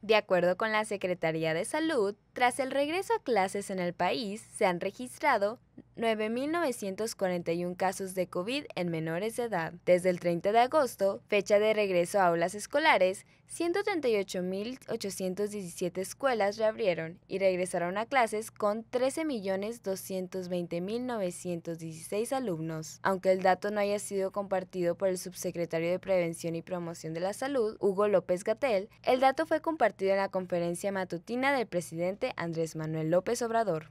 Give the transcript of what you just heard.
De acuerdo con la Secretaría de Salud, tras el regreso a clases en el país, se han registrado 9.941 casos de COVID en menores de edad. Desde el 30 de agosto, fecha de regreso a aulas escolares, 138.817 escuelas reabrieron y regresaron a clases con 13.220.916 alumnos. Aunque el dato no haya sido compartido por el subsecretario de Prevención y Promoción de la Salud, Hugo López Gatel, el dato fue compartido en la conferencia matutina del presidente Andrés Manuel López Obrador.